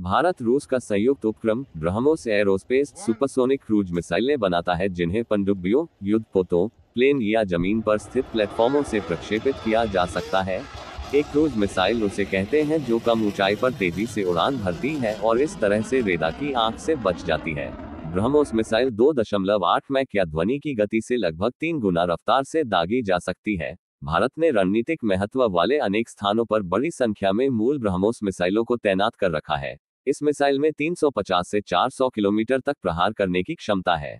भारत रूस का संयुक्त उपक्रम ब्रह्मोस एयरोस्पेस हाँ। सुपरसोनिक क्रूज मिसाइलें बनाता है जिन्हें पनडुब्बियों युद्ध पोतों प्लेन या जमीन पर स्थित प्लेटफॉर्मों से प्रक्षेपित किया जा सकता है एक क्रूज मिसाइल उसे कहते हैं जो कम ऊंचाई पर तेजी से उड़ान भरती है और इस तरह से रेदा की आंख से बच जाती है ब्रह्मोस मिसाइल आठ मैक या ध्वनि की गति से लगभग तीन गुना रफ्तार से दागी जा सकती है भारत ने रणनीतिक महत्व वाले अनेक स्थानों पर बड़ी संख्या में मूल ब्रह्मोस मिसाइलों को तैनात कर रखा है इस मिसाइल में 350 से 400 किलोमीटर तक प्रहार करने की क्षमता है